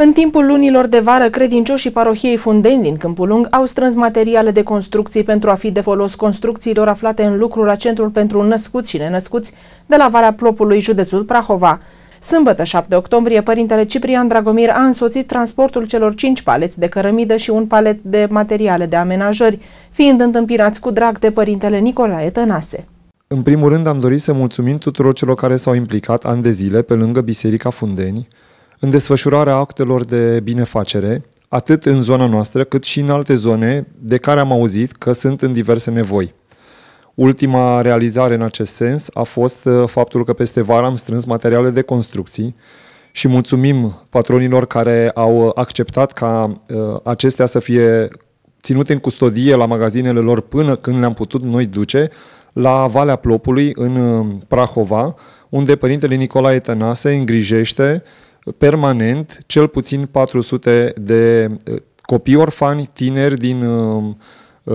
În timpul lunilor de vară, credincioșii parohiei Fundeni din Câmpul Lung au strâns materiale de construcții pentru a fi de folos construcțiilor aflate în lucru la Centrul pentru Născuți și Nenăscuți de la Valea Plopului, județul Prahova. Sâmbătă 7 octombrie, părintele Ciprian Dragomir a însoțit transportul celor 5 paleți de cărămidă și un palet de materiale de amenajări, fiind întâmpinați cu drag de părintele Nicolae Tănase. În primul rând am dorit să mulțumim tuturor celor care s-au implicat ani de zile pe lângă Biserica Fundeni, în desfășurarea actelor de binefacere, atât în zona noastră, cât și în alte zone de care am auzit că sunt în diverse nevoi. Ultima realizare în acest sens a fost uh, faptul că peste vară am strâns materiale de construcții și mulțumim patronilor care au uh, acceptat ca uh, acestea să fie ținute în custodie la magazinele lor până când le-am putut noi duce la Valea Plopului în Prahova, unde părintele Nicolae Tănase îngrijește uh, permanent cel puțin 400 de eh, copii orfani, tineri din uh,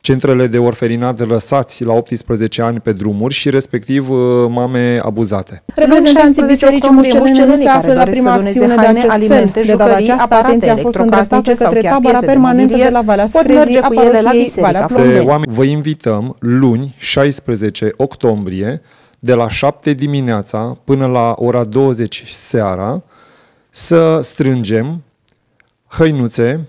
centrele de orfelinat lăsați la 18 ani pe drumuri și respectiv mame abuzate. Reprezentanții Bisericii Mușcelene nu se află la prima acțiune de acest alimente, fel. De data aceasta, atenția a fost îndreptată către tabăra permanentă de la Valea Screzii a parohiei Valea Plombeni. Vă invităm luni, 16 octombrie, de la 7 dimineața până la ora 20 seara să strângem hăinuțe,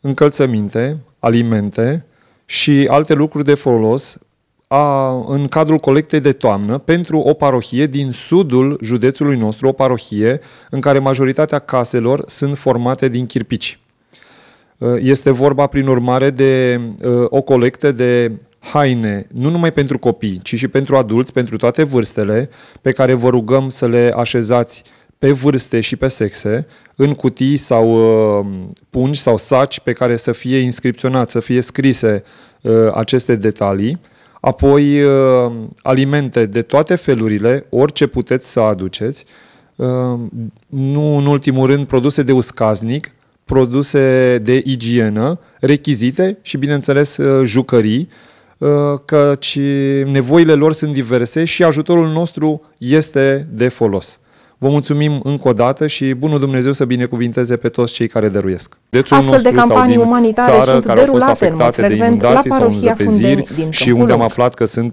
încălțăminte, alimente și alte lucruri de folos a, în cadrul colectei de toamnă pentru o parohie din sudul județului nostru, o parohie în care majoritatea caselor sunt formate din chirpici. Este vorba, prin urmare, de uh, o colectă de haine, nu numai pentru copii, ci și pentru adulți, pentru toate vârstele, pe care vă rugăm să le așezați pe vârste și pe sexe, în cutii sau uh, pungi sau saci pe care să fie inscripționat, să fie scrise uh, aceste detalii, apoi uh, alimente de toate felurile, orice puteți să aduceți, uh, nu în ultimul rând produse de uscaznic, produse de igienă, rechizite și bineînțeles uh, jucării, Uh, căci nevoile lor sunt diverse și ajutorul nostru este de folos. Vă mulțumim încă o dată și bunul Dumnezeu să binecuvinteze pe toți cei care dăruiesc. Dețul Astfel de campanii umanitare țară, sunt care derulate au fost afectate de inundații sau zăpeziri și unde am aflat că sunt